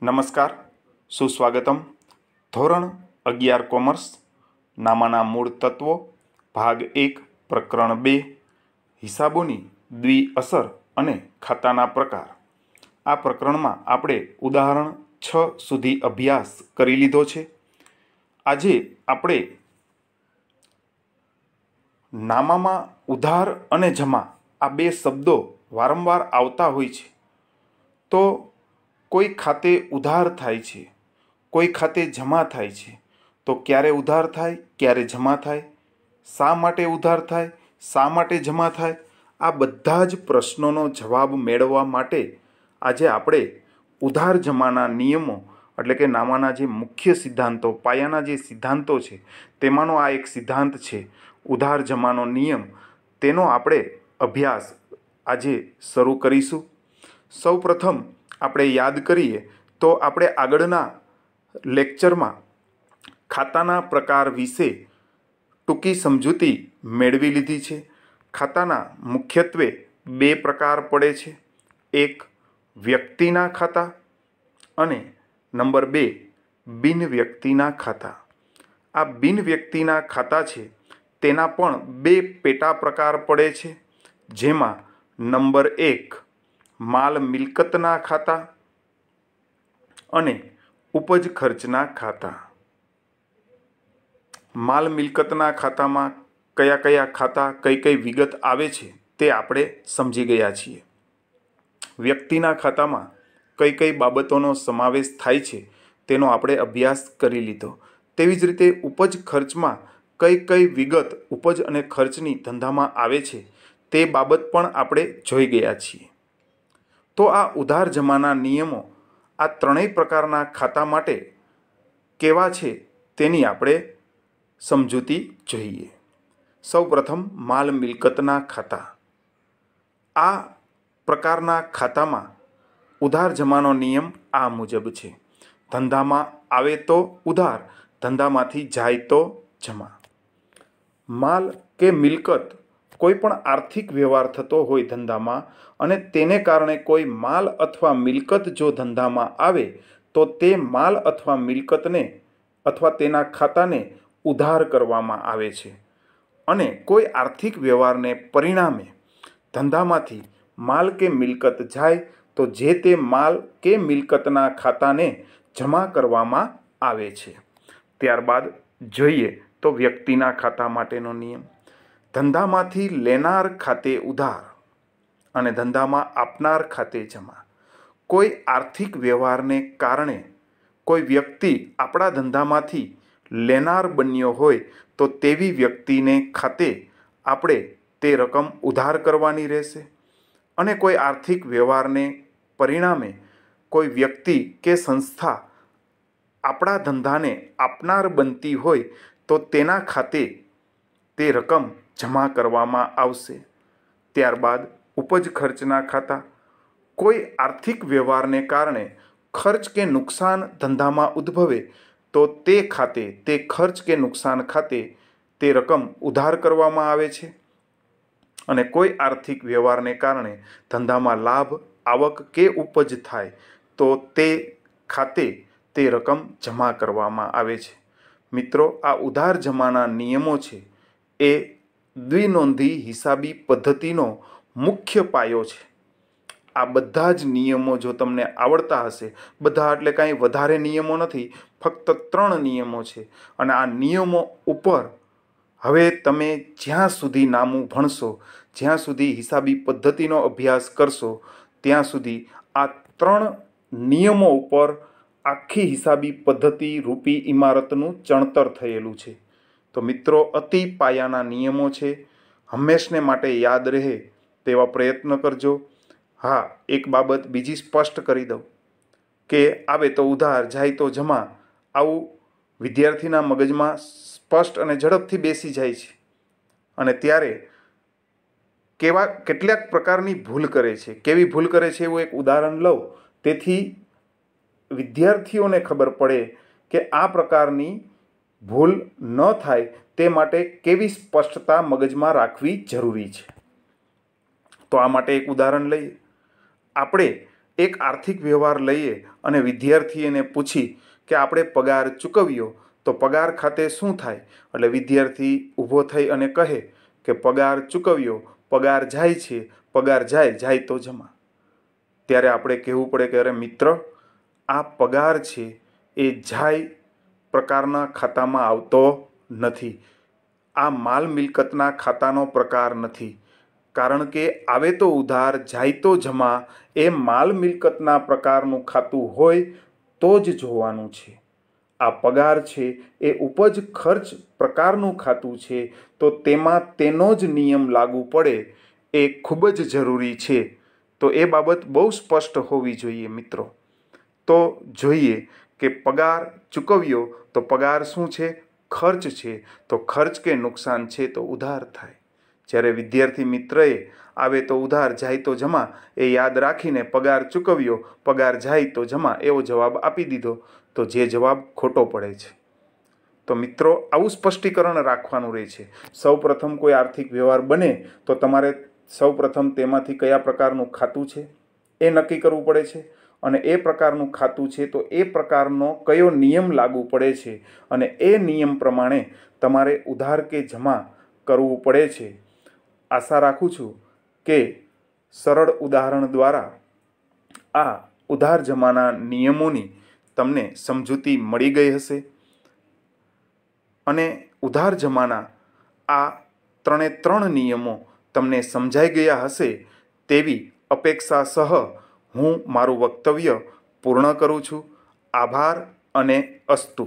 નમસ્કાર સુસ્વાગતમ ધોરણ અગિયાર કોમર્સ નામાના મૂળ તત્વો ભાગ એક પ્રકરણ બે હિસાબોની દ્વિઅસર અને ખાતાના પ્રકાર આ પ્રકરણમાં આપણે ઉદાહરણ છ સુધી અભ્યાસ કરી લીધો છે આજે આપણે નામામાં ઉધાર અને જમા આ બે શબ્દો વારંવાર આવતા હોય છે તો કોઈ ખાતે ઉધાર થાય છે કોઈ ખાતે જમા થાય છે તો ક્યારે ઉધાર થાય ક્યારે જમા થાય શા માટે ઉધાર થાય શા માટે જમા થાય આ બધા જ પ્રશ્નોનો જવાબ મેળવવા માટે આજે આપણે ઉધાર જમાના નિયમો એટલે કે નામાના જે મુખ્ય સિદ્ધાંતો પાયાના જે સિદ્ધાંતો છે તેમાંનો આ એક સિદ્ધાંત છે ઉધાર જમાનો નિયમ તેનો આપણે અભ્યાસ આજે શરૂ કરીશું સૌ પ્રથમ આપણે યાદ કરીએ તો આપણે આગળના લેક્ચરમાં ખાતાના પ્રકાર વિશે ટૂંકી સમજૂતી મેળવી લીધી છે ખાતાના મુખ્યત્વે બે પ્રકાર પડે છે એક વ્યક્તિના ખાતા અને નંબર બે બિન વ્યક્તિના ખાતા આ બિન વ્યક્તિના ખાતા છે તેના પણ બે પેટા પ્રકાર પડે છે જેમાં નંબર એક માલ મિલકતના ખાતા અને ઉપજ ખર્ચના ખાતા માલ મિલકતના ખાતામાં કયા કયા ખાતા કઈ કઈ વિગત આવે છે તે આપણે સમજી ગયા છીએ વ્યક્તિના ખાતામાં કઈ કઈ બાબતોનો સમાવેશ થાય છે તેનો આપણે અભ્યાસ કરી લીધો તેવી જ રીતે ઉપજ ખર્ચમાં કઈ કઈ વિગત ઉપજ અને ખર્ચની ધંધામાં આવે છે તે બાબત પણ આપણે જોઈ ગયા છીએ તો આ ઉધાર જમાના નિયમો આ ત્રણેય પ્રકારના ખાતા માટે કેવા છે તેની આપણે સમજૂતી જોઈએ સૌપ્રથમ માલ મિલકતના ખાતા આ પ્રકારના ખાતામાં ઉધાર જમાનો નિયમ આ મુજબ છે ધંધામાં આવે તો ઉધાર ધંધામાંથી જાય તો જમા માલ કે મિલકત કોઈ પણ આર્થિક વ્યવહાર થતો હોય ધંધામાં અને તેને કારણે કોઈ માલ અથવા મિલકત જો ધંધામાં આવે તો તે માલ અથવા મિલકતને અથવા તેના ખાતાને ઉધાર કરવામાં આવે છે અને કોઈ આર્થિક વ્યવહારને પરિણામે ધંધામાંથી માલ કે મિલકત જાય તો જે તે માલ કે મિલકતના ખાતાને જમા કરવામાં આવે છે ત્યારબાદ જોઈએ તો વ્યક્તિના ખાતા માટેનો નિયમ ધંધામાંથી લેનાર ખાતે ઉધાર અને ધંધામાં આપનાર ખાતે જમા કોઈ આર્થિક વ્યવહારને કારણે કોઈ વ્યક્તિ આપણા ધંધામાંથી લેનાર બન્યો હોય તો તેવી વ્યક્તિને ખાતે આપણે તે રકમ ઉધાર કરવાની રહેશે અને કોઈ આર્થિક વ્યવહારને પરિણામે કોઈ વ્યક્તિ કે સંસ્થા આપણા ધંધાને આપનાર બનતી હોય તો તેના ખાતે તે રકમ જમા કરવામાં આવશે ત્યારબાદ ઉપજ ખર્ચના ખાતા કોઈ આર્થિક વ્યવહારને કારણે ખર્ચ કે નુકસાન ધંધામાં ઉદ્ભવે તો તે ખાતે તે ખર્ચ કે નુકસાન ખાતે તે રકમ ઉધાર કરવામાં આવે છે અને કોઈ આર્થિક વ્યવહારને કારણે ધંધામાં લાભ આવક કે ઉપજ થાય તો તે ખાતે તે રકમ જમા કરવામાં આવે છે મિત્રો આ ઉધાર જમાના નિયમો છે એ દ્વિનોંધી હિસાબી પદ્ધતિનો મુખ્ય પાયો છે આ બધા જ નિયમો જો તમને આવડતા હશે બધા એટલે કાંઈ વધારે નિયમો નથી ફક્ત ત્રણ નિયમો છે અને આ નિયમો ઉપર હવે તમે જ્યાં સુધી નામું ભણશો જ્યાં સુધી હિસાબી પદ્ધતિનો અભ્યાસ કરશો ત્યાં સુધી આ ત્રણ નિયમો ઉપર આખી હિસાબી પદ્ધતિ રૂપી ઇમારતનું ચણતર થયેલું છે તો મિત્રો અતિ પાયાના નિયમો છે હંમેશને માટે યાદ રહે તેવા પ્રયત્ન કરજો હા એક બાબત બીજી સ્પષ્ટ કરી દઉં કે આવે તો ઉધાર જાય તો જમા આવું વિદ્યાર્થીના મગજમાં સ્પષ્ટ અને ઝડપથી બેસી જાય છે અને ત્યારે કેવા કેટલાક પ્રકારની ભૂલ કરે છે કેવી ભૂલ કરે છે એવું એક ઉદાહરણ લઉં તેથી વિદ્યાર્થીઓને ખબર પડે કે આ પ્રકારની ભૂલ ન થાય તે માટે કેવી સ્પષ્ટતા મગજમાં રાખવી જરૂરી છે તો આ માટે એક ઉદાહરણ લઈએ આપણે એક આર્થિક વ્યવહાર લઈએ અને વિદ્યાર્થીને પૂછી કે આપણે પગાર ચૂકવ્યો તો પગાર ખાતે શું થાય એટલે વિદ્યાર્થી ઊભો થઈ અને કહે કે પગાર ચૂકવ્યો પગાર જાય છે પગાર જાય જાય તો જમા ત્યારે આપણે કહેવું પડે કે અરે મિત્ર આ પગાર છે એ જાય પ્રકારના ખાતામાં આવતો નથી આ માલ મિલકતના ખાતાનો પ્રકાર નથી કારણ કે આવે તો ઉધાર જાય તો જમા એ માલ મિલકતના પ્રકારનું ખાતું હોય તો જ જોવાનું છે આ પગાર છે એ ઉપજ ખર્ચ પ્રકારનું ખાતું છે તો તેમાં તેનો જ નિયમ લાગુ પડે એ ખૂબ જ જરૂરી છે તો એ બાબત બહુ સ્પષ્ટ હોવી જોઈએ મિત્રો તો જોઈએ કે પગાર ચૂકવ્યો તો પગાર શું છે ખર્ચ છે તો ખર્ચ કે નુકસાન છે તો ઉધાર થાય જ્યારે વિદ્યાર્થી મિત્રએ આવે તો ઉધાર જાય તો જમા એ યાદ રાખીને પગાર ચૂકવ્યો પગાર જાય તો જમા એવો જવાબ આપી દીધો તો જે જવાબ ખોટો પડે છે તો મિત્રો આવું સ્પષ્ટીકરણ રાખવાનું રહે છે સૌપ્રથમ કોઈ આર્થિક વ્યવહાર બને તો તમારે સૌપ્રથમ તેમાંથી કયા પ્રકારનું ખાતું છે એ નક્કી કરવું પડે છે અને એ પ્રકારનું ખાતું છે તો એ પ્રકારનો કયો નિયમ લાગુ પડે છે અને એ નિયમ પ્રમાણે તમારે ઉધાર કે જમા કરવું પડે છે આશા રાખું છું કે સરળ ઉદાહરણ દ્વારા આ ઉધાર જમાના નિયમોની તમને સમજૂતી મળી ગઈ હશે અને ઉધાર જમાના આ ત્રણે ત્રણ નિયમો તમને સમજાઈ ગયા હશે તેવી અપેક્ષા સહ હું મારું વક્તવ્ય પૂર્ણ કરું છું આભાર અને અસ્તુ